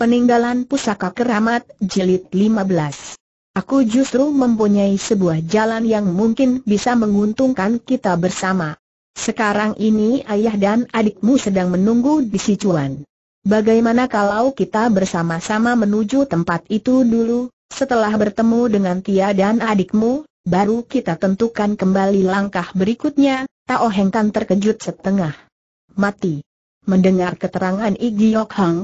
Peninggalan Pusaka Keramat Jilid 15 Aku justru mempunyai sebuah jalan yang mungkin bisa menguntungkan kita bersama. Sekarang ini ayah dan adikmu sedang menunggu di Sichuan. Bagaimana kalau kita bersama-sama menuju tempat itu dulu, setelah bertemu dengan Tia dan adikmu, baru kita tentukan kembali langkah berikutnya, Tao Heng terkejut setengah mati. Mendengar keterangan Igi Yok Hang,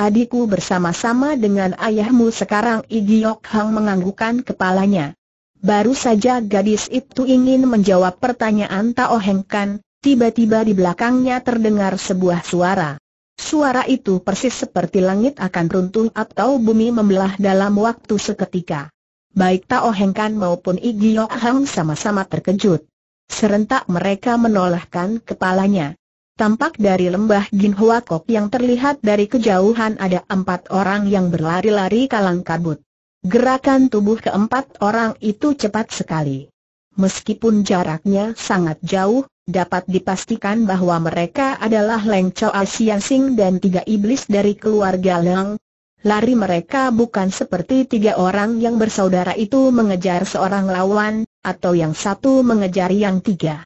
adikku bersama-sama dengan ayahmu sekarang Igiok Hang menganggukan kepalanya. Baru saja gadis itu ingin menjawab pertanyaan Tao Heng Kan, tiba-tiba di belakangnya terdengar sebuah suara. Suara itu persis seperti langit akan runtuh atau bumi membelah dalam waktu seketika. Baik Tao Heng Kan maupun Igiok Hang sama-sama terkejut. Serentak mereka menolakkan kepalanya. Tampak dari lembah Ginhuakok yang terlihat dari kejauhan ada empat orang yang berlari-lari kalang kabut. Gerakan tubuh keempat orang itu cepat sekali. Meskipun jaraknya sangat jauh, dapat dipastikan bahwa mereka adalah Leng Chow Asian Sing dan tiga iblis dari keluarga Leng. Lari mereka bukan seperti tiga orang yang bersaudara itu mengejar seorang lawan, atau yang satu mengejar yang tiga.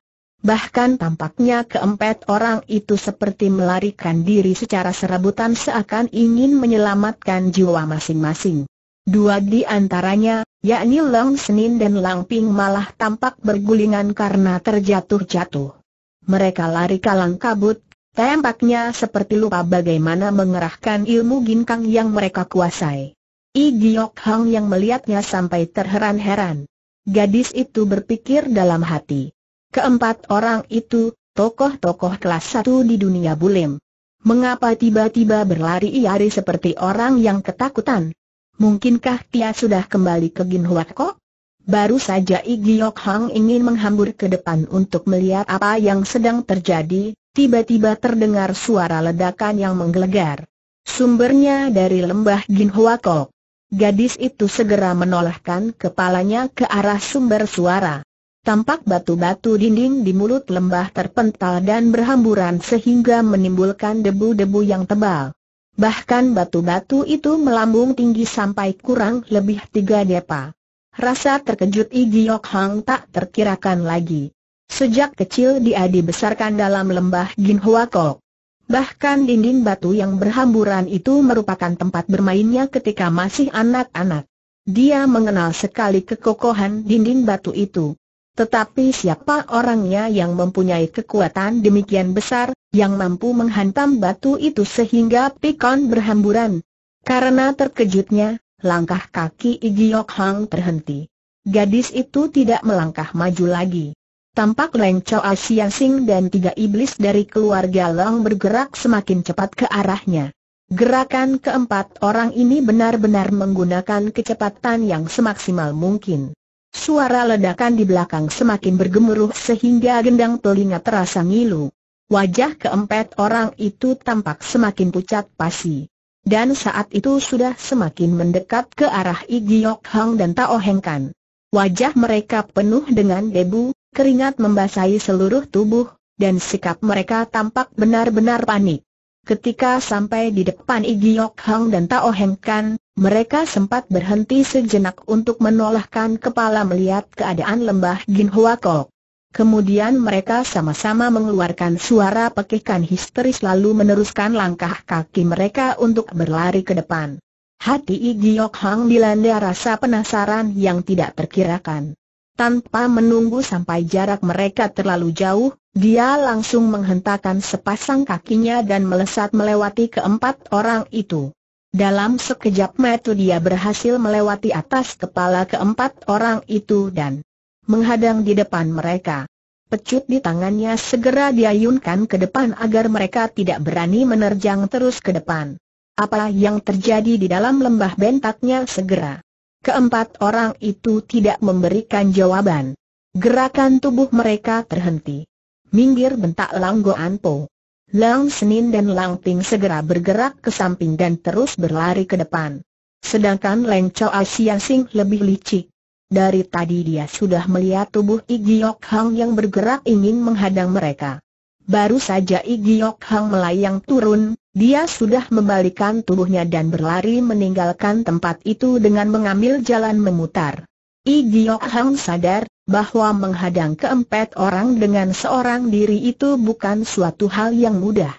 Bahkan tampaknya keempat orang itu seperti melarikan diri secara serabutan seakan ingin menyelamatkan jiwa masing-masing. Dua di antaranya, yakni Lang Senin dan Lang Ping malah tampak bergulingan karena terjatuh-jatuh. Mereka lari kalang kabut, tampaknya seperti lupa bagaimana mengerahkan ilmu ginkang yang mereka kuasai. I Giok Hang yang melihatnya sampai terheran-heran. Gadis itu berpikir dalam hati. Keempat orang itu, tokoh-tokoh kelas satu di dunia bulim. Mengapa tiba-tiba berlari iari seperti orang yang ketakutan? Mungkinkah dia sudah kembali ke Gin Huat Kok? Baru saja Igiok Hang ingin menghambur ke depan untuk melihat apa yang sedang terjadi, tiba-tiba terdengar suara ledakan yang menggelegar. Sumbernya dari lembah Gin Huat Kok. Gadis itu segera menolakkan kepalanya ke arah sumber suara. Tampak batu-batu dinding di mulut lembah terpental dan berhamburan sehingga menimbulkan debu-debu yang tebal. Bahkan batu-batu itu melambung tinggi sampai kurang lebih tiga depa. Rasa terkejut Igi Yok Hang tak terkirakan lagi. Sejak kecil dia dibesarkan dalam lembah Gin Hua Kok. Bahkan dinding batu yang berhamburan itu merupakan tempat bermainnya ketika masih anak-anak. Dia mengenal sekali kekokohan dinding batu itu. Tetapi siapa orangnya yang mempunyai kekuatan demikian besar, yang mampu menghantam batu itu sehingga pikon berhamburan? Karena terkejutnya, langkah kaki Yok Hang terhenti. Gadis itu tidak melangkah maju lagi. Tampak Leng Chow Asian Sing dan tiga iblis dari keluarga Long bergerak semakin cepat ke arahnya. Gerakan keempat orang ini benar-benar menggunakan kecepatan yang semaksimal mungkin. Suara ledakan di belakang semakin bergemuruh sehingga gendang telinga terasa ngilu. Wajah keempat orang itu tampak semakin pucat pasi. Dan saat itu sudah semakin mendekat ke arah Igiok Hang dan Tao Heng Kan. Wajah mereka penuh dengan debu, keringat membasahi seluruh tubuh, dan sikap mereka tampak benar-benar panik. Ketika sampai di depan Igiok Hang dan Tao Heng Kan, mereka sempat berhenti sejenak untuk menolakkan kepala melihat keadaan lembah Gin Kok. Kemudian mereka sama-sama mengeluarkan suara pekikan histeris lalu meneruskan langkah kaki mereka untuk berlari ke depan. Hati Igiok Hang dilanda rasa penasaran yang tidak terkirakan. Tanpa menunggu sampai jarak mereka terlalu jauh, dia langsung menghentakkan sepasang kakinya dan melesat melewati keempat orang itu. Dalam sekejap mata dia berhasil melewati atas kepala keempat orang itu dan menghadang di depan mereka. Pecut di tangannya segera diayunkan ke depan agar mereka tidak berani menerjang terus ke depan. Apa yang terjadi di dalam lembah bentaknya segera. Keempat orang itu tidak memberikan jawaban. Gerakan tubuh mereka terhenti. Minggir bentak Langgo Anpo. Lang Senin dan Lang Ping segera bergerak ke samping dan terus berlari ke depan. Sedangkan Leng Chow Asia Sing lebih licik. Dari tadi dia sudah melihat tubuh Igiok Hang yang bergerak ingin menghadang mereka. Baru saja Igiok Hang melayang turun, dia sudah membalikan tubuhnya dan berlari meninggalkan tempat itu dengan mengambil jalan memutar. Igiok Hang sadar, bahwa menghadang keempat orang dengan seorang diri itu bukan suatu hal yang mudah.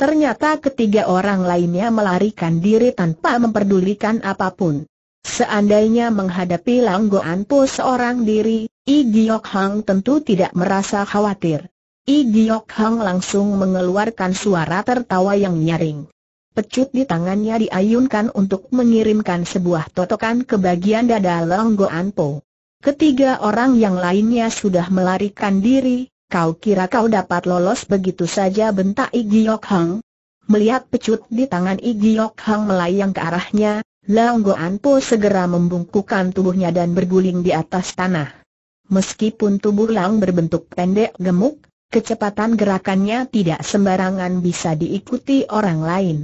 Ternyata ketiga orang lainnya melarikan diri tanpa memperdulikan apapun. Seandainya menghadapi Langgoan Anpo seorang diri, I Giok Hang tentu tidak merasa khawatir. I Giok Hang langsung mengeluarkan suara tertawa yang nyaring. Pecut di tangannya diayunkan untuk mengirimkan sebuah totokan ke bagian dada Langgo Anpo. Ketiga orang yang lainnya sudah melarikan diri, kau kira kau dapat lolos begitu saja bentak Igiok Hang? Melihat pecut di tangan Igiok Hang melayang ke arahnya, Leong Goan Po segera membungkukkan tubuhnya dan berguling di atas tanah. Meskipun tubuh Lang berbentuk pendek gemuk, kecepatan gerakannya tidak sembarangan bisa diikuti orang lain.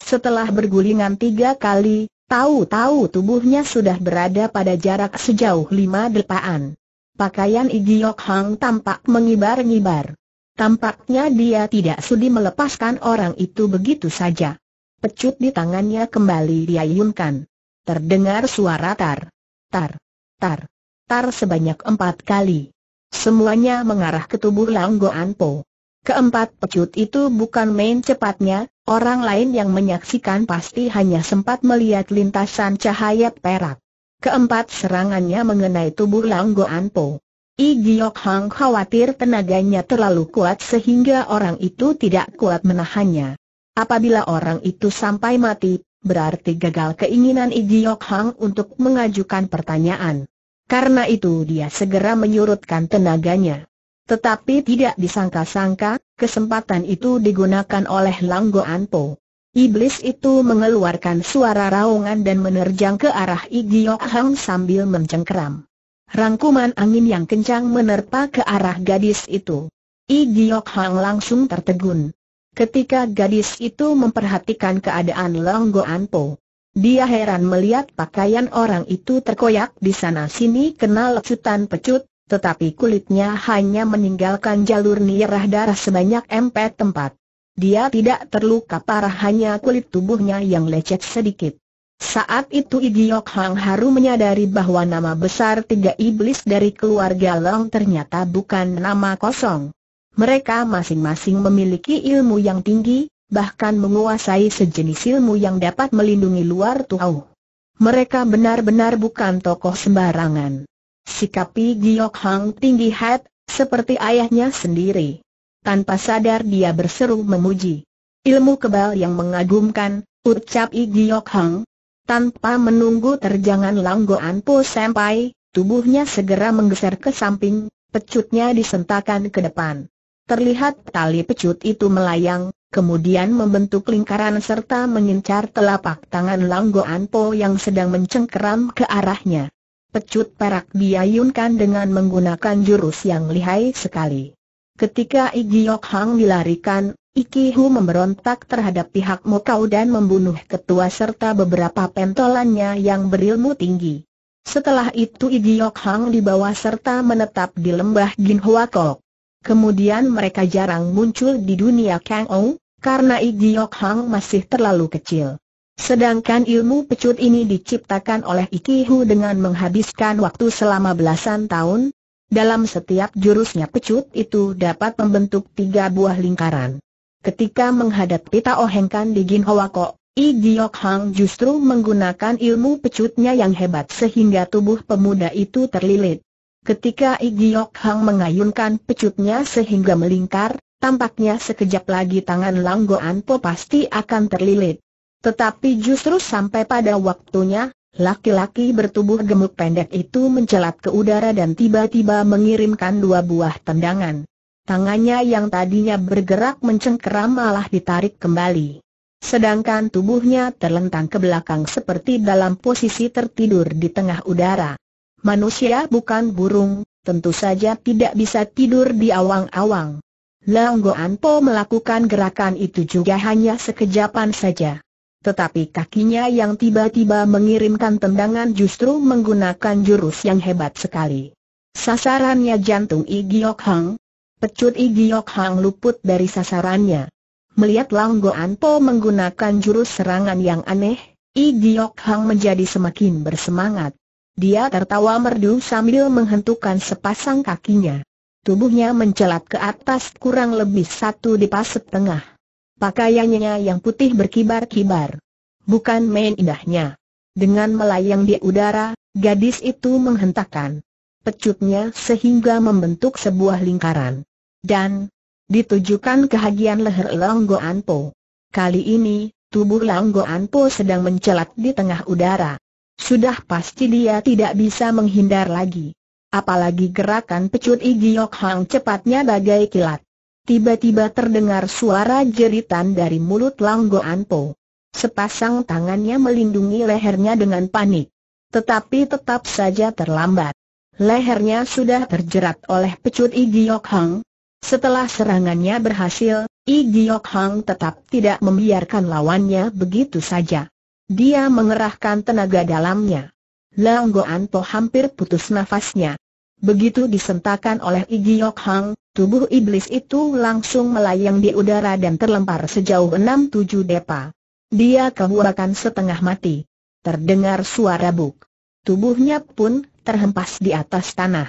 Setelah bergulingan tiga kali, Tahu-tahu tubuhnya sudah berada pada jarak sejauh lima depaan. Pakaian Yok Hang tampak mengibar-ngibar. Tampaknya dia tidak sudi melepaskan orang itu begitu saja. Pecut di tangannya kembali diayunkan. Terdengar suara tar, tar, tar, tar sebanyak empat kali. Semuanya mengarah ke tubuh Langgo Anpo. Keempat pecut itu bukan main cepatnya, Orang lain yang menyaksikan pasti hanya sempat melihat lintasan cahaya perak. Keempat serangannya mengenai tubuh Lang Anpo. Po. I Giok Hang khawatir tenaganya terlalu kuat sehingga orang itu tidak kuat menahannya. Apabila orang itu sampai mati, berarti gagal keinginan I Giok Hang untuk mengajukan pertanyaan. Karena itu dia segera menyurutkan tenaganya. Tetapi tidak disangka-sangka, kesempatan itu digunakan oleh Langgo Anpo. Iblis itu mengeluarkan suara raungan dan menerjang ke arah Igio Hang sambil mencengkeram. Rangkuman angin yang kencang menerpa ke arah gadis itu. Igio Hang langsung tertegun. Ketika gadis itu memperhatikan keadaan Langgo Anpo, dia heran melihat pakaian orang itu terkoyak di sana-sini kena lecutan pecut, tetapi kulitnya hanya meninggalkan jalur nirah darah sebanyak empat tempat. Dia tidak terluka parah hanya kulit tubuhnya yang lecet sedikit. Saat itu Yok Hang Haru menyadari bahwa nama besar tiga iblis dari keluarga Long ternyata bukan nama kosong. Mereka masing-masing memiliki ilmu yang tinggi, bahkan menguasai sejenis ilmu yang dapat melindungi luar tuau. Mereka benar-benar bukan tokoh sembarangan. Sikapi Giok Hang tinggi hat, seperti ayahnya sendiri. Tanpa sadar dia berseru memuji. Ilmu kebal yang mengagumkan, ucap I Giok Hang. Tanpa menunggu terjangan Langgoan Po sampai, tubuhnya segera menggeser ke samping, pecutnya disentakan ke depan. Terlihat tali pecut itu melayang, kemudian membentuk lingkaran serta mengincar telapak tangan Langgoan Po yang sedang mencengkeram ke arahnya. Pecut perak diayunkan dengan menggunakan jurus yang lihai sekali. Ketika Igi Yok Hang dilarikan, Iki Hu memberontak terhadap pihak Mokau dan membunuh ketua serta beberapa pentolannya yang berilmu tinggi. Setelah itu Igi Yok Hang dibawa serta menetap di lembah Gin Hua Kok. Kemudian mereka jarang muncul di dunia Kang Ong, karena Igi Yok Hang masih terlalu kecil. Sedangkan ilmu pecut ini diciptakan oleh Ikihu dengan menghabiskan waktu selama belasan tahun. Dalam setiap jurusnya pecut itu dapat membentuk tiga buah lingkaran. Ketika menghadapi Taohengkan di Gin Hwako, I Hang justru menggunakan ilmu pecutnya yang hebat sehingga tubuh pemuda itu terlilit. Ketika I Hang mengayunkan pecutnya sehingga melingkar, tampaknya sekejap lagi tangan Langgoan Po pasti akan terlilit. Tetapi justru sampai pada waktunya, laki-laki bertubuh gemuk pendek itu mencelat ke udara dan tiba-tiba mengirimkan dua buah tendangan. Tangannya yang tadinya bergerak mencengkeram malah ditarik kembali. Sedangkan tubuhnya terlentang ke belakang seperti dalam posisi tertidur di tengah udara. Manusia bukan burung, tentu saja tidak bisa tidur di awang-awang. Langgo Po melakukan gerakan itu juga hanya sekejapan saja. Tetapi kakinya yang tiba-tiba mengirimkan tendangan justru menggunakan jurus yang hebat sekali. Sasarannya jantung Igiok Hang. Pecut Igiok Hang luput dari sasarannya. Melihat Langgo Po menggunakan jurus serangan yang aneh, Igiok Hang menjadi semakin bersemangat. Dia tertawa merdu sambil menghentukkan sepasang kakinya. Tubuhnya mencelat ke atas kurang lebih satu di pas setengah. Pakaiannya yang putih berkibar-kibar. Bukan main indahnya. Dengan melayang di udara, gadis itu menghentakkan pecutnya sehingga membentuk sebuah lingkaran. Dan ditujukan ke leher Langgo Anpo. Kali ini, tubuh Langgo Anpo sedang mencelat di tengah udara. Sudah pasti dia tidak bisa menghindar lagi. Apalagi gerakan pecut Igiok Hang cepatnya bagai kilat. Tiba-tiba terdengar suara jeritan dari mulut Langgo Anpo. Sepasang tangannya melindungi lehernya dengan panik. Tetapi tetap saja terlambat. Lehernya sudah terjerat oleh pecut Igiok Hang. Setelah serangannya berhasil, Igiok Hang tetap tidak membiarkan lawannya begitu saja. Dia mengerahkan tenaga dalamnya. Langgo Po hampir putus nafasnya. Begitu disentakan oleh Igiok Hang, Tubuh iblis itu langsung melayang di udara dan terlempar sejauh enam tujuh depa. Dia kehuakan setengah mati. Terdengar suara buk. Tubuhnya pun terhempas di atas tanah.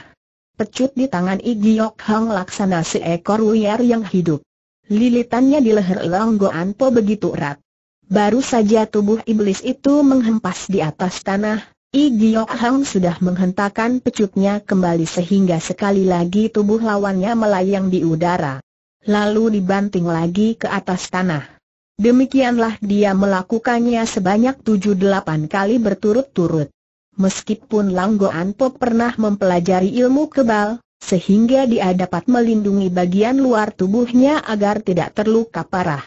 Pecut di tangan Igiok Hang laksana seekor uyar yang hidup. Lilitannya di leher Langgo Anpo begitu erat. Baru saja tubuh iblis itu menghempas di atas tanah, I Giok Hang sudah menghentakkan pecutnya kembali sehingga sekali lagi tubuh lawannya melayang di udara. Lalu dibanting lagi ke atas tanah. Demikianlah dia melakukannya sebanyak tujuh delapan kali berturut-turut. Meskipun Langgoan Po pernah mempelajari ilmu kebal, sehingga dia dapat melindungi bagian luar tubuhnya agar tidak terluka parah.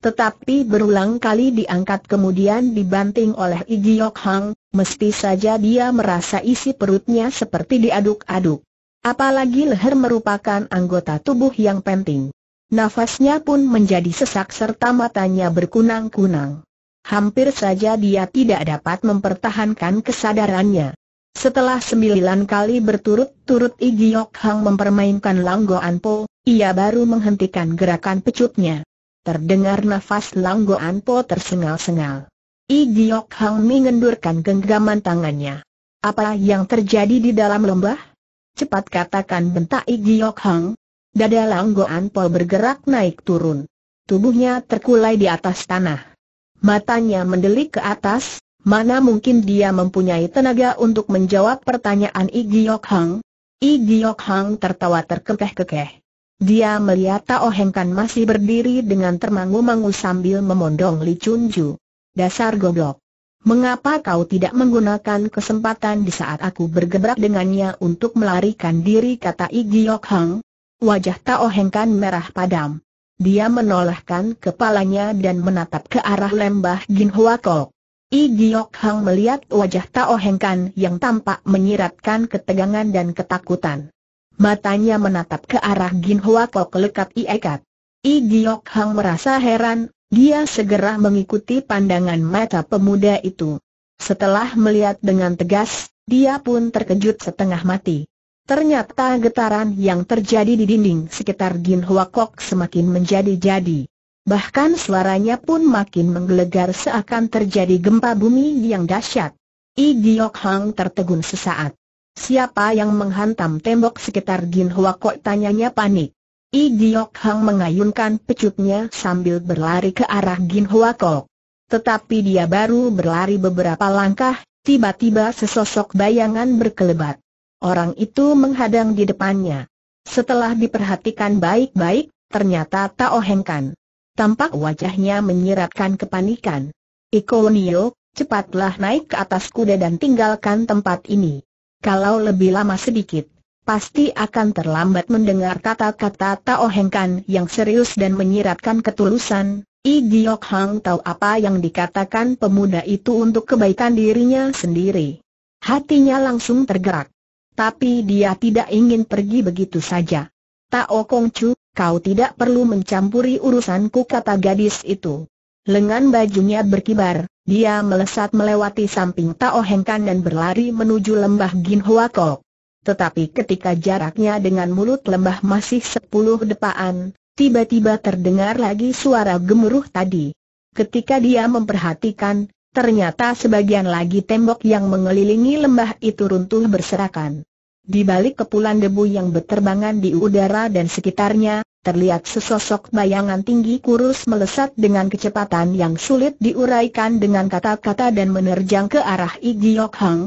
Tetapi berulang kali diangkat kemudian dibanting oleh Iggyok Hang, mesti saja dia merasa isi perutnya seperti diaduk-aduk. Apalagi leher merupakan anggota tubuh yang penting. Nafasnya pun menjadi sesak serta matanya berkunang-kunang. Hampir saja dia tidak dapat mempertahankan kesadarannya. Setelah sembilan kali berturut-turut Iggyok Hang mempermainkan Langgo Anpo, ia baru menghentikan gerakan pecutnya. Terdengar nafas Langgo Anpo tersengal-sengal. I Hang mengendurkan genggaman tangannya. Apa yang terjadi di dalam lembah? Cepat katakan bentak I Hang. Dada Langgo Anpo bergerak naik turun. Tubuhnya terkulai di atas tanah. Matanya mendelik ke atas, mana mungkin dia mempunyai tenaga untuk menjawab pertanyaan I Giok Hang. I Hang tertawa terkekeh-kekeh. Dia melihat Tao Heng Kan masih berdiri dengan termangu-mangu sambil memondong Li Chun Ju. Dasar goblok. Mengapa kau tidak menggunakan kesempatan di saat aku bergebrak dengannya untuk melarikan diri kata Igiok Hang? Wajah Tao Heng Kan merah padam. Dia menolehkan kepalanya dan menatap ke arah lembah Gin Hua Kok. Igiok Hang melihat wajah Tao Heng Kan yang tampak menyiratkan ketegangan dan ketakutan matanya menatap ke arah Gin Hoa Kok lekat Iekat. I Giok Hang merasa heran, dia segera mengikuti pandangan mata pemuda itu. Setelah melihat dengan tegas, dia pun terkejut setengah mati. Ternyata getaran yang terjadi di dinding sekitar Gin Hoa Kok semakin menjadi-jadi. Bahkan suaranya pun makin menggelegar seakan terjadi gempa bumi yang dahsyat. I Giok Hang tertegun sesaat. Siapa yang menghantam tembok sekitar Gin Hwa Kok tanyanya panik. I Giok Hang mengayunkan pecutnya sambil berlari ke arah Gin Hwa Kok. Tetapi dia baru berlari beberapa langkah, tiba-tiba sesosok bayangan berkelebat. Orang itu menghadang di depannya. Setelah diperhatikan baik-baik, ternyata Tao Heng Kan. Tampak wajahnya menyiratkan kepanikan. Iko Nio, cepatlah naik ke atas kuda dan tinggalkan tempat ini. Kalau lebih lama sedikit, pasti akan terlambat mendengar kata-kata Tao Heng kan yang serius dan menyiratkan ketulusan. I Giok Hang tahu apa yang dikatakan pemuda itu untuk kebaikan dirinya sendiri. Hatinya langsung tergerak. Tapi dia tidak ingin pergi begitu saja. Tao Kong Chu, kau tidak perlu mencampuri urusanku kata gadis itu. Lengan bajunya berkibar, dia melesat melewati samping Tao Heng dan berlari menuju lembah Gin Hoa Tetapi ketika jaraknya dengan mulut lembah masih sepuluh depaan, tiba-tiba terdengar lagi suara gemuruh tadi. Ketika dia memperhatikan, ternyata sebagian lagi tembok yang mengelilingi lembah itu runtuh berserakan. Di balik kepulan debu yang berterbangan di udara dan sekitarnya, terlihat sesosok bayangan tinggi kurus melesat dengan kecepatan yang sulit diuraikan dengan kata-kata dan menerjang ke arah Igiok Hang.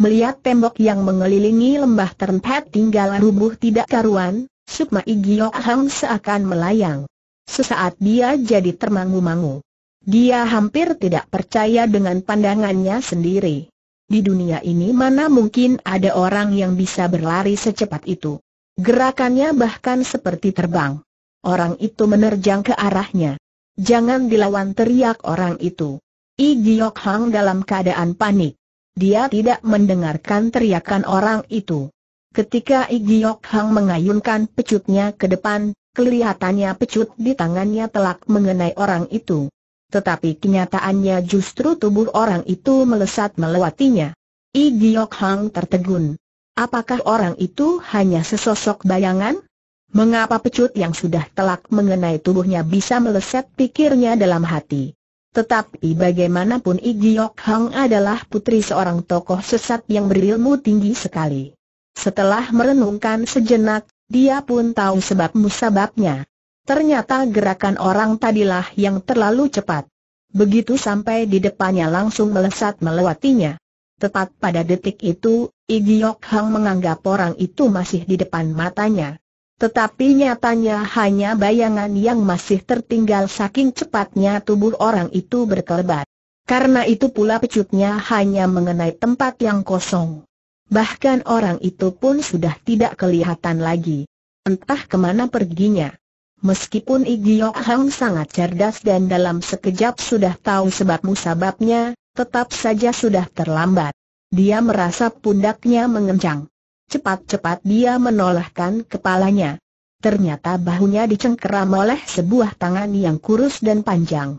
Melihat tembok yang mengelilingi lembah terempat tinggal rubuh tidak karuan, Sukma Igiok Hang seakan melayang. Sesaat dia jadi termangu-mangu. Dia hampir tidak percaya dengan pandangannya sendiri. Di dunia ini mana mungkin ada orang yang bisa berlari secepat itu. Gerakannya bahkan seperti terbang. Orang itu menerjang ke arahnya. Jangan dilawan teriak orang itu. I Giok Hang dalam keadaan panik. Dia tidak mendengarkan teriakan orang itu. Ketika I Giok Hang mengayunkan pecutnya ke depan, kelihatannya pecut di tangannya telak mengenai orang itu. Tetapi kenyataannya justru tubuh orang itu melesat melewatinya. I Giok Hang tertegun. Apakah orang itu hanya sesosok bayangan? Mengapa pecut yang sudah telak mengenai tubuhnya bisa meleset pikirnya dalam hati? Tetapi bagaimanapun Igi Yok Hang adalah putri seorang tokoh sesat yang berilmu tinggi sekali. Setelah merenungkan sejenak, dia pun tahu sebab musababnya. Ternyata gerakan orang tadilah yang terlalu cepat. Begitu sampai di depannya langsung melesat melewatinya. Tepat pada detik itu, Igiok Hang menganggap orang itu masih di depan matanya. Tetapi nyatanya hanya bayangan yang masih tertinggal saking cepatnya tubuh orang itu berkelebat. Karena itu pula pecutnya hanya mengenai tempat yang kosong. Bahkan orang itu pun sudah tidak kelihatan lagi. Entah kemana perginya. Meskipun Igiok Hang sangat cerdas dan dalam sekejap sudah tahu sebab musababnya, tetap saja sudah terlambat. Dia merasa pundaknya mengencang. Cepat-cepat dia menolakkan kepalanya. Ternyata bahunya dicengkeram oleh sebuah tangan yang kurus dan panjang.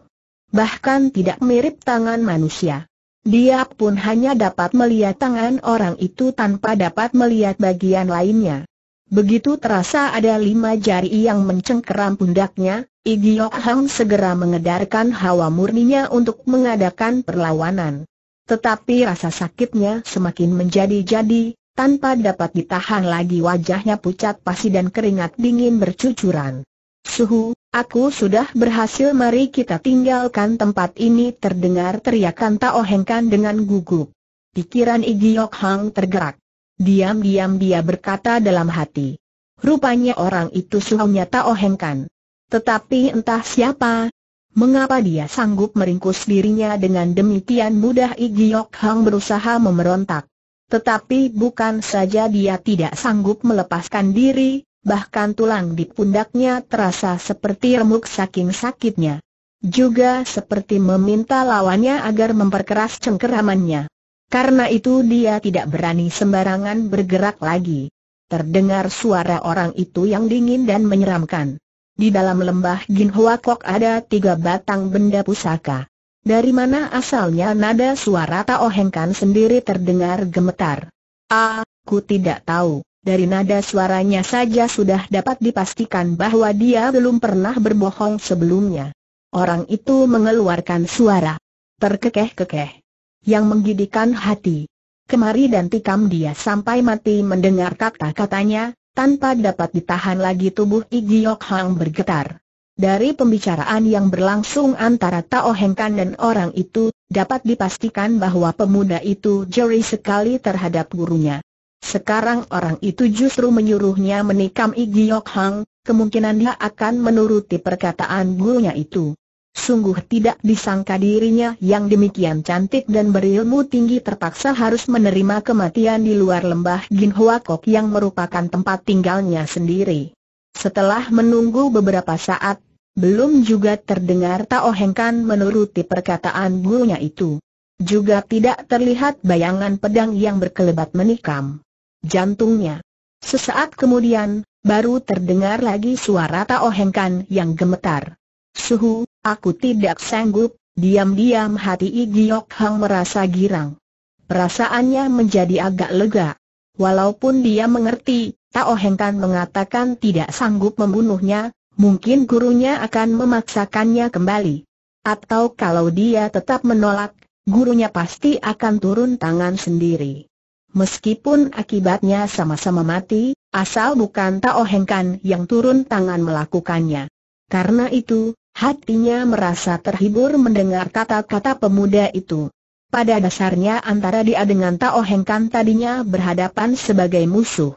Bahkan tidak mirip tangan manusia. Dia pun hanya dapat melihat tangan orang itu tanpa dapat melihat bagian lainnya. Begitu terasa ada lima jari yang mencengkeram pundaknya, Igiok Hang segera mengedarkan hawa murninya untuk mengadakan perlawanan. Tetapi rasa sakitnya semakin menjadi-jadi, tanpa dapat ditahan lagi wajahnya pucat pasi dan keringat dingin bercucuran. Suhu, aku sudah berhasil mari kita tinggalkan tempat ini terdengar teriakan Tao Hengkan dengan gugup. Pikiran Igiok Hang tergerak. Diam-diam dia berkata dalam hati. Rupanya orang itu suhunya Tao Hengkan. Tetapi entah siapa, mengapa dia sanggup meringkus dirinya dengan demikian mudah Igi Yok Hang berusaha memerontak. Tetapi bukan saja dia tidak sanggup melepaskan diri, bahkan tulang di pundaknya terasa seperti remuk saking sakitnya. Juga seperti meminta lawannya agar memperkeras cengkeramannya. Karena itu dia tidak berani sembarangan bergerak lagi. Terdengar suara orang itu yang dingin dan menyeramkan. Di dalam lembah Ginhua Kok ada tiga batang benda pusaka. Dari mana asalnya nada suara Tao Hengkan sendiri terdengar gemetar. Aku tidak tahu. Dari nada suaranya saja sudah dapat dipastikan bahwa dia belum pernah berbohong sebelumnya. Orang itu mengeluarkan suara terkekeh-kekeh yang menggidikan hati. Kemari dan tikam dia sampai mati mendengar kata-katanya, tanpa dapat ditahan lagi tubuh Igiok Hang bergetar. Dari pembicaraan yang berlangsung antara Tao Heng Kan dan orang itu, dapat dipastikan bahwa pemuda itu jeri sekali terhadap gurunya. Sekarang orang itu justru menyuruhnya menikam Igiok Hang, kemungkinan dia akan menuruti perkataan gurunya itu. Sungguh tidak disangka dirinya yang demikian cantik dan berilmu tinggi terpaksa harus menerima kematian di luar lembah Ginhuakok yang merupakan tempat tinggalnya sendiri. Setelah menunggu beberapa saat, belum juga terdengar Tao Hengkan menuruti perkataan gurunya itu. Juga tidak terlihat bayangan pedang yang berkelebat menikam jantungnya. Sesaat kemudian, baru terdengar lagi suara Tao Hengkan yang gemetar. Suhu, Aku tidak sanggup, diam-diam hati Igiok Hang merasa girang. Perasaannya menjadi agak lega. Walaupun dia mengerti, Tao Heng Kan mengatakan tidak sanggup membunuhnya, mungkin gurunya akan memaksakannya kembali. Atau kalau dia tetap menolak, gurunya pasti akan turun tangan sendiri. Meskipun akibatnya sama-sama mati, asal bukan Tao kan yang turun tangan melakukannya. Karena itu, Hatinya merasa terhibur mendengar kata-kata pemuda itu. Pada dasarnya antara dia dengan Tao Heng Kan tadinya berhadapan sebagai musuh.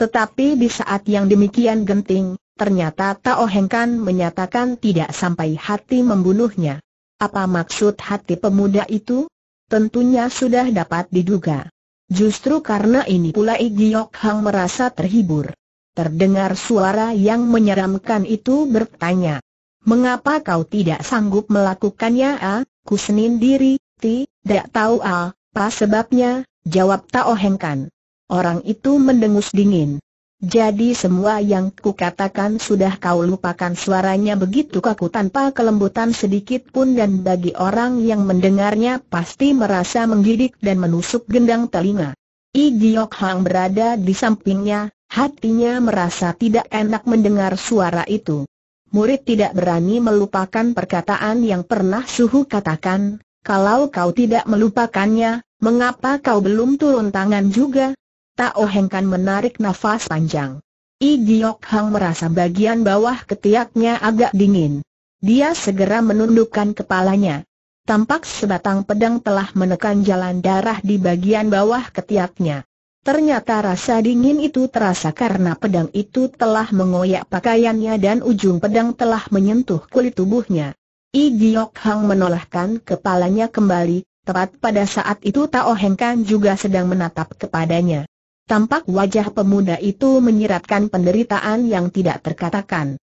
Tetapi di saat yang demikian genting, ternyata Tao Heng Kan menyatakan tidak sampai hati membunuhnya. Apa maksud hati pemuda itu? Tentunya sudah dapat diduga. Justru karena ini pula Igiok Hang merasa terhibur. Terdengar suara yang menyeramkan itu bertanya, Mengapa kau tidak sanggup melakukannya a? senin diri, ti, tidak tahu a, apa sebabnya, jawab Tao Heng kan. Orang itu mendengus dingin. Jadi semua yang ku katakan sudah kau lupakan suaranya begitu kaku tanpa kelembutan sedikit pun dan bagi orang yang mendengarnya pasti merasa menggidik dan menusuk gendang telinga. I Hang berada di sampingnya, hatinya merasa tidak enak mendengar suara itu murid tidak berani melupakan perkataan yang pernah Suhu katakan, kalau kau tidak melupakannya, mengapa kau belum turun tangan juga? Tak ohengkan menarik nafas panjang. I Giok Hang merasa bagian bawah ketiaknya agak dingin. Dia segera menundukkan kepalanya. Tampak sebatang pedang telah menekan jalan darah di bagian bawah ketiaknya. Ternyata rasa dingin itu terasa karena pedang itu telah mengoyak pakaiannya dan ujung pedang telah menyentuh kulit tubuhnya. I Giok Hang menolakkan kepalanya kembali, tepat pada saat itu Tao Heng Kan juga sedang menatap kepadanya. Tampak wajah pemuda itu menyiratkan penderitaan yang tidak terkatakan.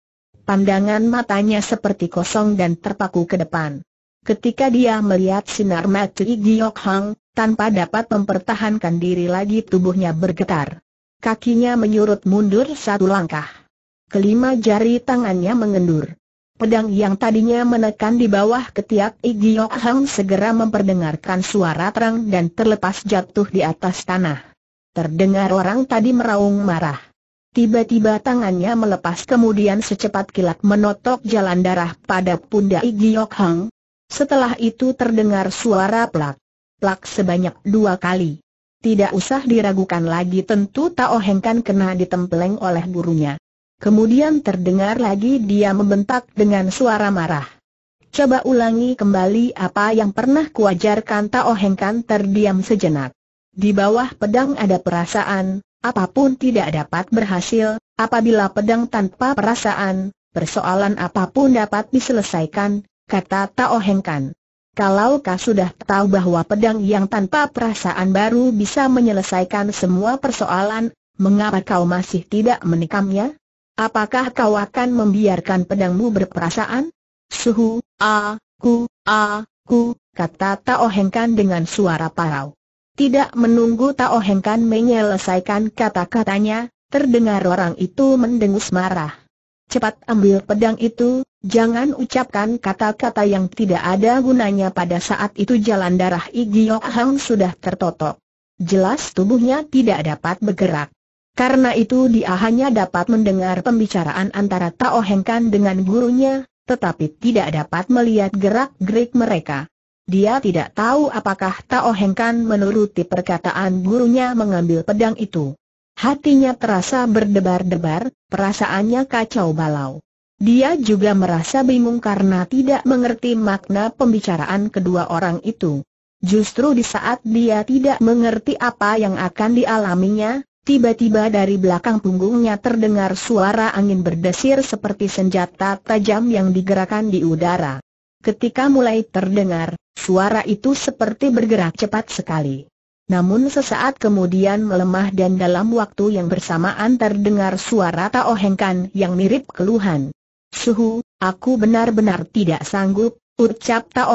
Pandangan matanya seperti kosong dan terpaku ke depan. Ketika dia melihat sinar mata I Giok Hang, tanpa dapat mempertahankan diri lagi tubuhnya bergetar. Kakinya menyurut mundur satu langkah. Kelima jari tangannya mengendur. Pedang yang tadinya menekan di bawah ketiak Igiok Hang segera memperdengarkan suara terang dan terlepas jatuh di atas tanah. Terdengar orang tadi meraung marah. Tiba-tiba tangannya melepas kemudian secepat kilat menotok jalan darah pada pundak Igiok Hang. Setelah itu terdengar suara pelak plak sebanyak dua kali. Tidak usah diragukan lagi tentu Tao Heng kan kena ditempeleng oleh gurunya. Kemudian terdengar lagi dia membentak dengan suara marah. Coba ulangi kembali apa yang pernah kuajarkan Tao Heng kan terdiam sejenak. Di bawah pedang ada perasaan, apapun tidak dapat berhasil, apabila pedang tanpa perasaan, persoalan apapun dapat diselesaikan, kata Tao Heng kan. Kalau kau sudah tahu bahwa pedang yang tanpa perasaan baru bisa menyelesaikan semua persoalan, mengapa kau masih tidak menikamnya? Apakah kau akan membiarkan pedangmu berperasaan? Suhu, aku, aku, kata Tao Hengkan dengan suara parau. Tidak menunggu Tao Hengkan menyelesaikan kata-katanya, terdengar orang itu mendengus marah. Cepat ambil pedang itu, jangan ucapkan kata-kata yang tidak ada gunanya pada saat itu jalan darah Igiok Hang sudah tertotok. Jelas tubuhnya tidak dapat bergerak. Karena itu dia hanya dapat mendengar pembicaraan antara Tao Hengkan dengan gurunya, tetapi tidak dapat melihat gerak-gerik mereka. Dia tidak tahu apakah Tao Hengkan menuruti perkataan gurunya mengambil pedang itu. Hatinya terasa berdebar-debar, perasaannya kacau balau. Dia juga merasa bingung karena tidak mengerti makna pembicaraan kedua orang itu. Justru di saat dia tidak mengerti apa yang akan dialaminya, tiba-tiba dari belakang punggungnya terdengar suara angin berdesir seperti senjata tajam yang digerakkan di udara. Ketika mulai terdengar, suara itu seperti bergerak cepat sekali. Namun sesaat kemudian melemah dan dalam waktu yang bersamaan terdengar suara Tao yang mirip keluhan. Suhu, aku benar-benar tidak sanggup, ucap Tao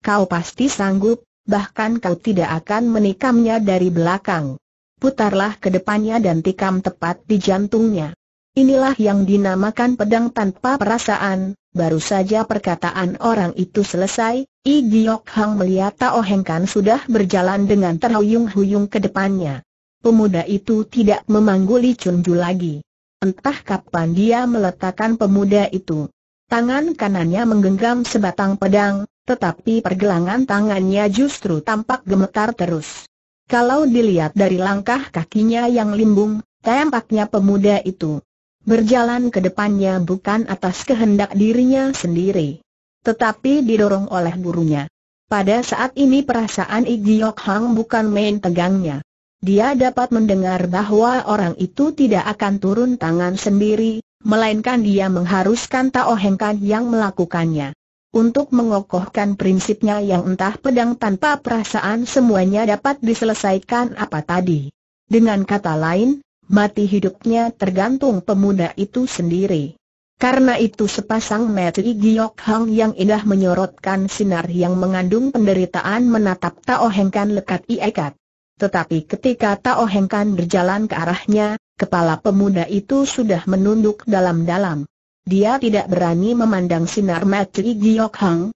Kau pasti sanggup, bahkan kau tidak akan menikamnya dari belakang. Putarlah ke depannya dan tikam tepat di jantungnya. Inilah yang dinamakan pedang tanpa perasaan, Baru saja perkataan orang itu selesai, I Giok Hang melihat Tao Heng Kan sudah berjalan dengan terhuyung-huyung ke depannya. Pemuda itu tidak memangguli Chun Ju lagi. Entah kapan dia meletakkan pemuda itu. Tangan kanannya menggenggam sebatang pedang, tetapi pergelangan tangannya justru tampak gemetar terus. Kalau dilihat dari langkah kakinya yang limbung, tampaknya pemuda itu Berjalan ke depannya bukan atas kehendak dirinya sendiri. Tetapi didorong oleh gurunya. Pada saat ini perasaan Yok Hang bukan main tegangnya. Dia dapat mendengar bahwa orang itu tidak akan turun tangan sendiri, melainkan dia mengharuskan Tao Heng Kan yang melakukannya. Untuk mengokohkan prinsipnya yang entah pedang tanpa perasaan semuanya dapat diselesaikan apa tadi. Dengan kata lain, mati hidupnya tergantung pemuda itu sendiri. Karena itu sepasang mata Giok Hang yang indah menyorotkan sinar yang mengandung penderitaan menatap Tao Kan lekat iekat. Tetapi ketika Tao Kan berjalan ke arahnya, kepala pemuda itu sudah menunduk dalam-dalam. Dia tidak berani memandang sinar mata Giok Hang.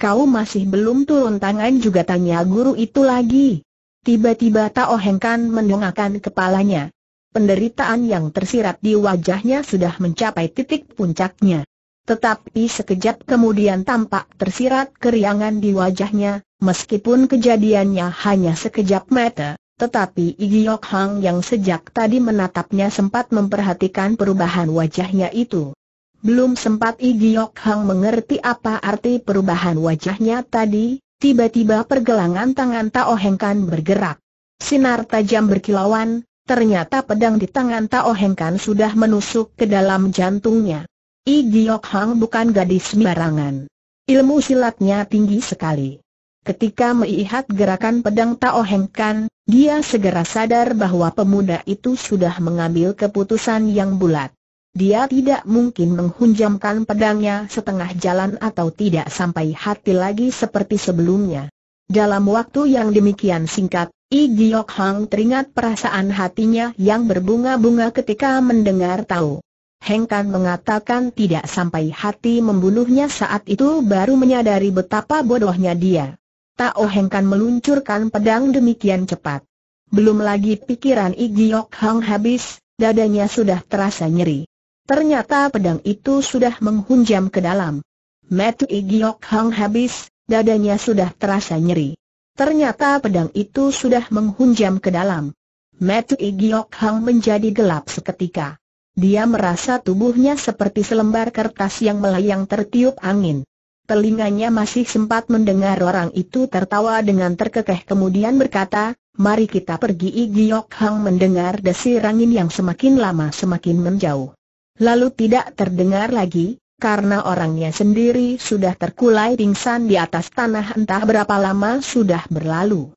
Kau masih belum turun tangan juga tanya guru itu lagi. Tiba-tiba Tao Kan mendongakkan kepalanya penderitaan yang tersirat di wajahnya sudah mencapai titik puncaknya. Tetapi sekejap kemudian tampak tersirat keriangan di wajahnya, meskipun kejadiannya hanya sekejap mata, tetapi Igi Yok Hang yang sejak tadi menatapnya sempat memperhatikan perubahan wajahnya itu. Belum sempat Igi Yok Hang mengerti apa arti perubahan wajahnya tadi, tiba-tiba pergelangan tangan Tao Kan bergerak. Sinar tajam berkilauan, Ternyata pedang di tangan Tao Heng Kan sudah menusuk ke dalam jantungnya. I Giok Hang bukan gadis sembarangan. Ilmu silatnya tinggi sekali. Ketika melihat gerakan pedang Tao Heng Kan, dia segera sadar bahwa pemuda itu sudah mengambil keputusan yang bulat. Dia tidak mungkin menghunjamkan pedangnya setengah jalan atau tidak sampai hati lagi seperti sebelumnya. Dalam waktu yang demikian singkat, I Giok Hang teringat perasaan hatinya yang berbunga-bunga ketika mendengar tahu. Heng Kan mengatakan tidak sampai hati membunuhnya saat itu baru menyadari betapa bodohnya dia. Tao Heng Kan meluncurkan pedang demikian cepat. Belum lagi pikiran I Giok Hang habis, dadanya sudah terasa nyeri. Ternyata pedang itu sudah menghunjam ke dalam. Metu Igiok Hang habis, dadanya sudah terasa nyeri. Ternyata pedang itu sudah menghunjam ke dalam. Metu Giok Hang menjadi gelap seketika. Dia merasa tubuhnya seperti selembar kertas yang melayang tertiup angin. Telinganya masih sempat mendengar orang itu tertawa dengan terkekeh kemudian berkata, Mari kita pergi Igiok Hang mendengar desir angin yang semakin lama semakin menjauh. Lalu tidak terdengar lagi, karena orangnya sendiri sudah terkulai pingsan di atas tanah entah berapa lama sudah berlalu.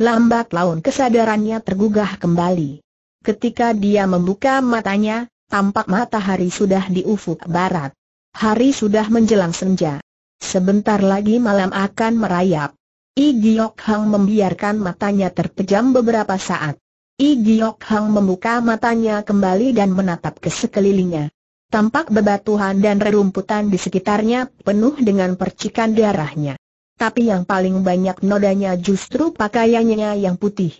Lambat laun kesadarannya tergugah kembali. Ketika dia membuka matanya, tampak matahari sudah di ufuk barat. Hari sudah menjelang senja. Sebentar lagi malam akan merayap. I Giok Hang membiarkan matanya terpejam beberapa saat. I Giok Hang membuka matanya kembali dan menatap ke sekelilingnya. Tampak bebatuhan dan rerumputan di sekitarnya penuh dengan percikan darahnya. Tapi yang paling banyak nodanya justru pakaiannya yang putih.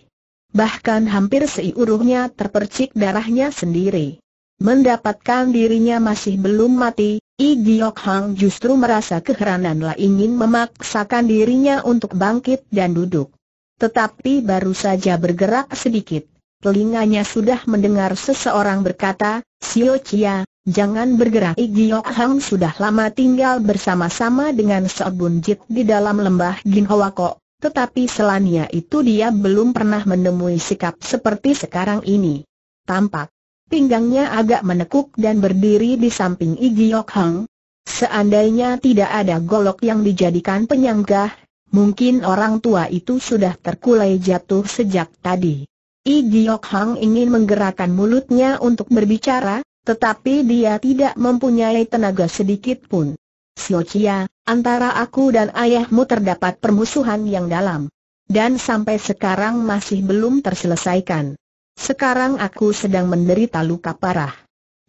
Bahkan hampir seiuruhnya terpercik darahnya sendiri. Mendapatkan dirinya masih belum mati, I Giok Hang justru merasa keheranan ingin memaksakan dirinya untuk bangkit dan duduk. Tetapi baru saja bergerak sedikit telinganya sudah mendengar seseorang berkata, Sio Chia, jangan bergerak. Giok Hang sudah lama tinggal bersama-sama dengan Seobun Jit di dalam lembah Ginhawako, tetapi selania itu dia belum pernah menemui sikap seperti sekarang ini. Tampak, pinggangnya agak menekuk dan berdiri di samping Giok Hang. Seandainya tidak ada golok yang dijadikan penyanggah, mungkin orang tua itu sudah terkulai jatuh sejak tadi. I Giok Hang ingin menggerakkan mulutnya untuk berbicara, tetapi dia tidak mempunyai tenaga sedikit pun. Sio Chia, antara aku dan ayahmu terdapat permusuhan yang dalam. Dan sampai sekarang masih belum terselesaikan. Sekarang aku sedang menderita luka parah.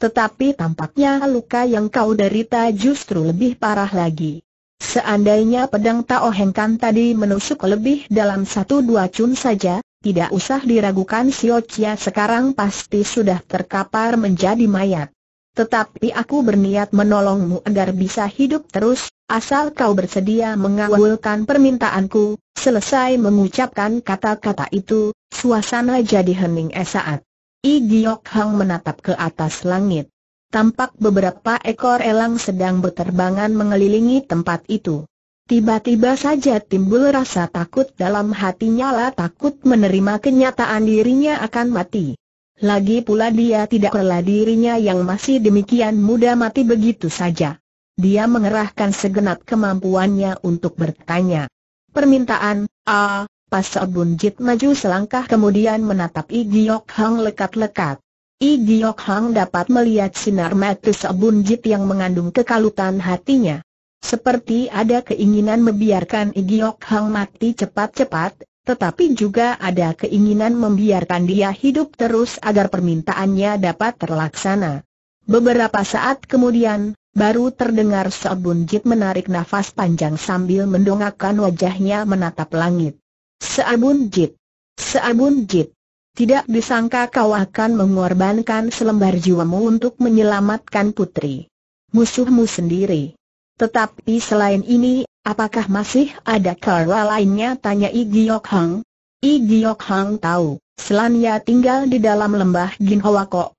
Tetapi tampaknya luka yang kau derita justru lebih parah lagi. Seandainya pedang Tao Hengkan tadi menusuk lebih dalam satu dua cun saja, tidak usah diragukan Sio Chia sekarang pasti sudah terkapar menjadi mayat. Tetapi aku berniat menolongmu agar bisa hidup terus, asal kau bersedia mengawalkan permintaanku. Selesai mengucapkan kata-kata itu, suasana jadi hening esaat. I Giok Hang menatap ke atas langit. Tampak beberapa ekor elang sedang berterbangan mengelilingi tempat itu. Tiba-tiba saja timbul rasa takut dalam hatinya lah takut menerima kenyataan dirinya akan mati. Lagi pula dia tidak rela dirinya yang masih demikian muda mati begitu saja. Dia mengerahkan segenap kemampuannya untuk bertanya. Permintaan, ah, pas Bunjit maju selangkah kemudian menatap Igiok Hang lekat-lekat. Igiok Hang dapat melihat sinar mata Bun yang mengandung kekalutan hatinya. Seperti ada keinginan membiarkan Igiok Hang mati cepat-cepat, tetapi juga ada keinginan membiarkan dia hidup terus agar permintaannya dapat terlaksana. Beberapa saat kemudian, baru terdengar Sobun Jit menarik nafas panjang sambil mendongakkan wajahnya menatap langit. Seabun Jit! Seabun Jit! Tidak disangka kau akan mengorbankan selembar jiwamu untuk menyelamatkan putri. Musuhmu sendiri. Tetapi selain ini, apakah masih ada cara lainnya? Tanya Igiok Hang. Igiok Hang tahu, selanya tinggal di dalam lembah Ginhawako.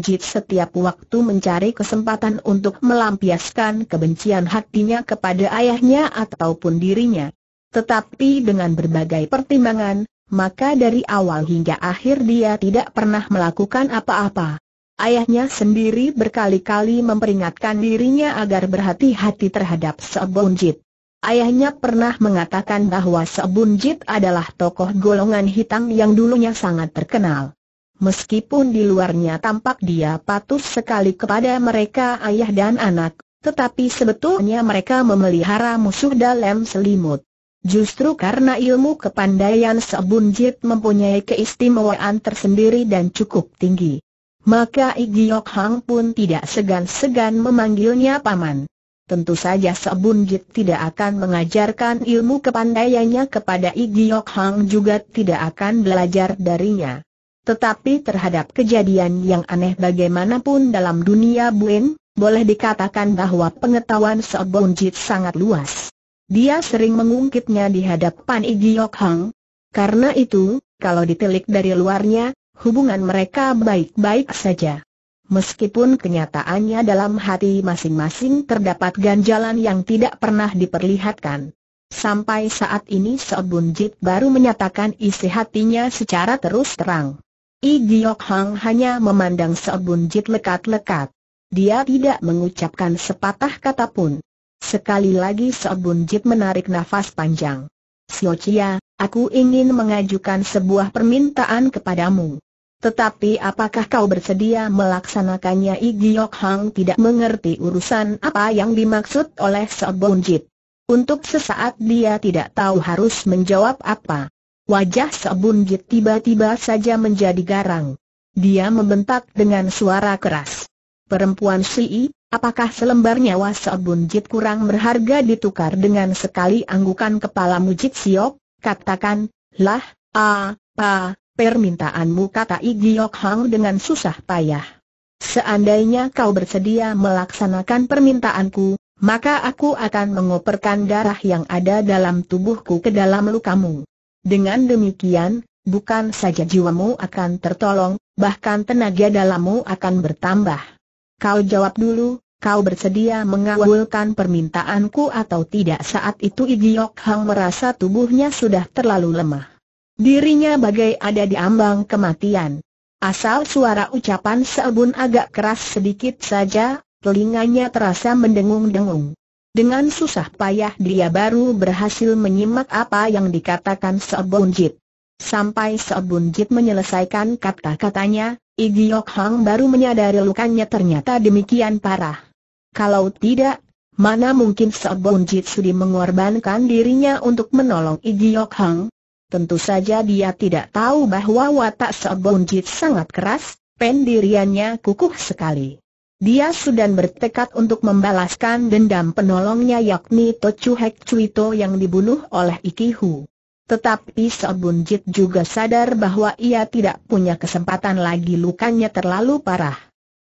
jit setiap waktu mencari kesempatan untuk melampiaskan kebencian hatinya kepada ayahnya ataupun dirinya. Tetapi dengan berbagai pertimbangan, maka dari awal hingga akhir dia tidak pernah melakukan apa-apa. Ayahnya sendiri berkali-kali memperingatkan dirinya agar berhati-hati terhadap Sebunjit. Ayahnya pernah mengatakan bahwa Sebunjit adalah tokoh golongan hitam yang dulunya sangat terkenal. Meskipun di luarnya tampak dia patuh sekali kepada mereka ayah dan anak, tetapi sebetulnya mereka memelihara musuh dalam selimut. Justru karena ilmu kepandaian Sebunjit mempunyai keistimewaan tersendiri dan cukup tinggi maka Igiok Hang pun tidak segan-segan memanggilnya paman. Tentu saja sebunjit tidak akan mengajarkan ilmu kepandaiannya kepada Igiok Hang juga tidak akan belajar darinya. Tetapi terhadap kejadian yang aneh bagaimanapun dalam dunia Buen, boleh dikatakan bahwa pengetahuan sebunjit sangat luas. Dia sering mengungkitnya di hadapan Igiok Hang. Karena itu, kalau ditelik dari luarnya, hubungan mereka baik-baik saja. Meskipun kenyataannya dalam hati masing-masing terdapat ganjalan yang tidak pernah diperlihatkan. Sampai saat ini Seobun Jit baru menyatakan isi hatinya secara terus terang. I Giok Hang hanya memandang Seobun Jit lekat-lekat. Dia tidak mengucapkan sepatah kata pun. Sekali lagi Seobun Jit menarik nafas panjang. Siocia, aku ingin mengajukan sebuah permintaan kepadamu. Tetapi apakah kau bersedia melaksanakannya Igiok Hang tidak mengerti urusan apa yang dimaksud oleh Jit. Untuk sesaat dia tidak tahu harus menjawab apa. Wajah Jit tiba-tiba saja menjadi garang. Dia membentak dengan suara keras. Perempuan I, apakah selembar nyawa Jit kurang berharga ditukar dengan sekali anggukan kepala Mujit Siok? Katakan, lah, ah, ah permintaanmu kata Igiok Hang dengan susah payah. Seandainya kau bersedia melaksanakan permintaanku, maka aku akan mengoperkan darah yang ada dalam tubuhku ke dalam lukamu. Dengan demikian, bukan saja jiwamu akan tertolong, bahkan tenaga dalammu akan bertambah. Kau jawab dulu, kau bersedia mengawulkan permintaanku atau tidak saat itu Igiok Hang merasa tubuhnya sudah terlalu lemah. Dirinya bagai ada di ambang kematian. Asal suara ucapan Seobun agak keras sedikit saja, telinganya terasa mendengung-dengung. Dengan susah payah dia baru berhasil menyimak apa yang dikatakan Seebun Jit. Sampai Seebun Jit menyelesaikan kata-katanya, Yok Hang baru menyadari lukanya ternyata demikian parah. Kalau tidak, mana mungkin Seobon Jit sudi mengorbankan dirinya untuk menolong Yok Hang? Tentu saja dia tidak tahu bahwa watak Seobon sangat keras, pendiriannya kukuh sekali. Dia sudah bertekad untuk membalaskan dendam penolongnya yakni Tochu Hek Cuito yang dibunuh oleh Ikihu. Tetapi Seobun juga sadar bahwa ia tidak punya kesempatan lagi lukanya terlalu parah.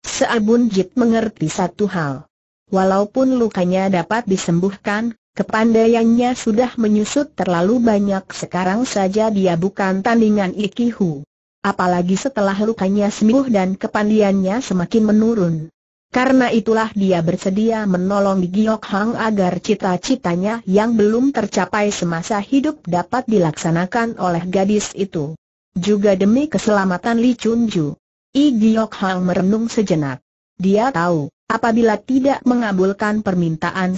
Seobun Jit mengerti satu hal. Walaupun lukanya dapat disembuhkan, Kepandaiannya sudah menyusut terlalu banyak sekarang saja dia bukan tandingan Ikihu. Apalagi setelah lukanya sembuh dan kepandiannya semakin menurun. Karena itulah dia bersedia menolong Giok Hang agar cita-citanya yang belum tercapai semasa hidup dapat dilaksanakan oleh gadis itu. Juga demi keselamatan Li Chunju. I Giok Hang merenung sejenak. Dia tahu, apabila tidak mengabulkan permintaan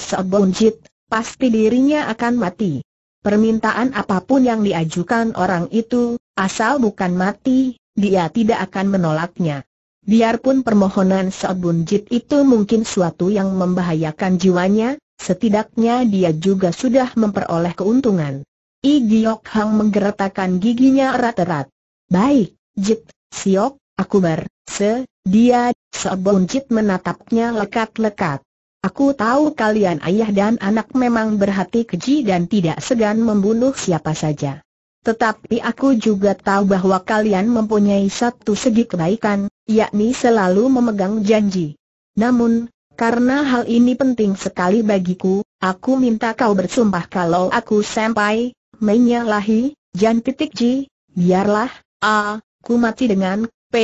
Jit, pasti dirinya akan mati. Permintaan apapun yang diajukan orang itu, asal bukan mati, dia tidak akan menolaknya. Biarpun permohonan Seobun Jit itu mungkin suatu yang membahayakan jiwanya, setidaknya dia juga sudah memperoleh keuntungan. I Giok Hang menggeretakan giginya erat-erat. Baik, Jit, Siok, aku ber, se, dia, Seobun Jit menatapnya lekat-lekat. Aku tahu kalian ayah dan anak memang berhati keji dan tidak segan membunuh siapa saja. Tetapi aku juga tahu bahwa kalian mempunyai satu segi kebaikan, yakni selalu memegang janji. Namun, karena hal ini penting sekali bagiku, aku minta kau bersumpah kalau aku sampai menyalahi, Jan titik Ji, biarlah, A, ku mati dengan, P,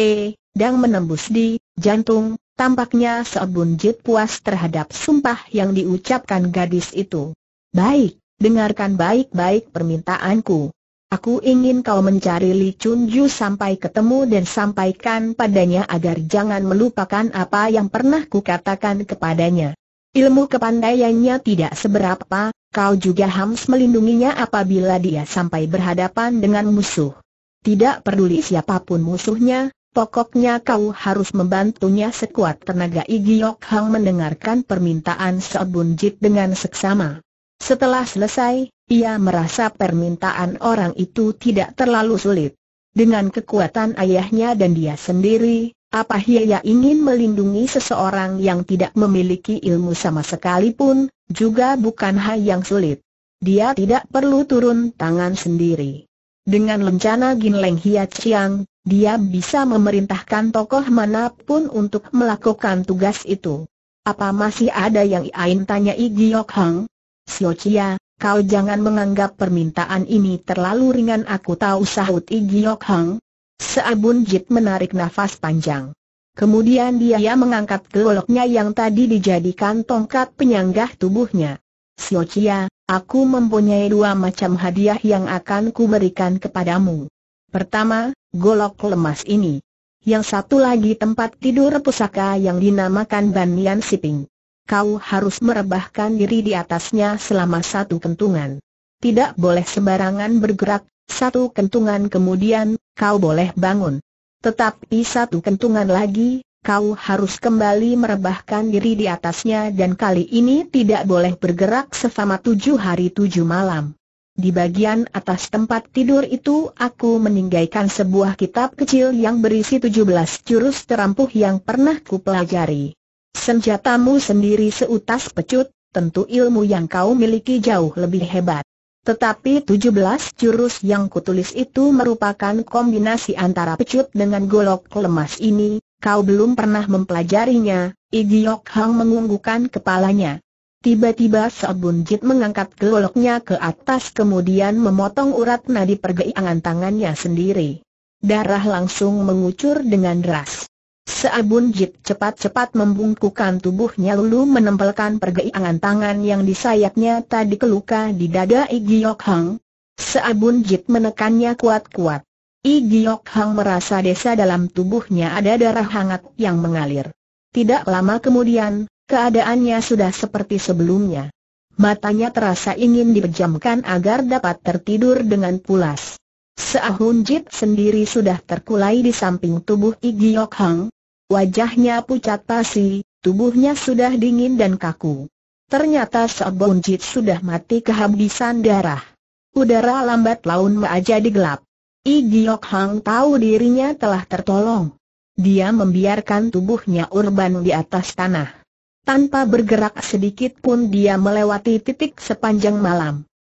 dan menembus di, jantung, Tampaknya Seobun Jit puas terhadap sumpah yang diucapkan gadis itu. Baik, dengarkan baik-baik permintaanku. Aku ingin kau mencari Li Chun Ju sampai ketemu dan sampaikan padanya agar jangan melupakan apa yang pernah kukatakan kepadanya. Ilmu kepandaiannya tidak seberapa, kau juga harus melindunginya apabila dia sampai berhadapan dengan musuh. Tidak peduli siapapun musuhnya, Pokoknya kau harus membantunya sekuat tenaga Yok Hang mendengarkan permintaan Seobun Jit dengan seksama. Setelah selesai, ia merasa permintaan orang itu tidak terlalu sulit. Dengan kekuatan ayahnya dan dia sendiri, apa Hiaya ingin melindungi seseorang yang tidak memiliki ilmu sama sekalipun, juga bukan hal yang sulit. Dia tidak perlu turun tangan sendiri. Dengan lencana Leng Hiat Chiang, dia bisa memerintahkan tokoh manapun untuk melakukan tugas itu. Apa masih ada yang ingin tanya Giok Hang? Sio Chia, kau jangan menganggap permintaan ini terlalu ringan aku tahu sahut Giok Hang. Seabun Jit menarik nafas panjang. Kemudian dia mengangkat goloknya yang tadi dijadikan tongkat penyanggah tubuhnya. Siocia, aku mempunyai dua macam hadiah yang akan kuberikan kepadamu. Pertama, golok lemas ini. Yang satu lagi tempat tidur pusaka yang dinamakan Banian Siping. Kau harus merebahkan diri di atasnya selama satu kentungan. Tidak boleh sembarangan bergerak, satu kentungan kemudian, kau boleh bangun. Tetapi satu kentungan lagi, kau harus kembali merebahkan diri di atasnya dan kali ini tidak boleh bergerak selama tujuh hari tujuh malam. Di bagian atas tempat tidur itu aku meninggalkan sebuah kitab kecil yang berisi tujuh belas jurus terampuh yang pernah kupelajari. Senjatamu sendiri seutas pecut, tentu ilmu yang kau miliki jauh lebih hebat. Tetapi tujuh belas jurus yang kutulis itu merupakan kombinasi antara pecut dengan golok lemas ini, Kau belum pernah mempelajarinya, Igiok Hang mengunggukkan kepalanya. Tiba-tiba Seabunjit Jit mengangkat geloknya ke atas kemudian memotong urat nadi pergeangan tangannya sendiri. Darah langsung mengucur dengan deras. Seabun Jit cepat-cepat membungkukan tubuhnya lalu menempelkan pergeangan tangan yang disayatnya tadi keluka di dada Igiok Hang. Seabun Jit menekannya kuat-kuat. I Hang merasa desa dalam tubuhnya ada darah hangat yang mengalir. Tidak lama kemudian, keadaannya sudah seperti sebelumnya. Matanya terasa ingin dipejamkan agar dapat tertidur dengan pulas. Seahun Jit sendiri sudah terkulai di samping tubuh I Hang. Wajahnya pucat pasi, tubuhnya sudah dingin dan kaku. Ternyata Seahun Jit sudah mati kehabisan darah. Udara lambat laun menjadi gelap. I Giok Hang tahu dirinya telah tertolong. Dia membiarkan tubuhnya urban di atas tanah. Tanpa bergerak sedikit pun dia melewati titik sepanjang malam.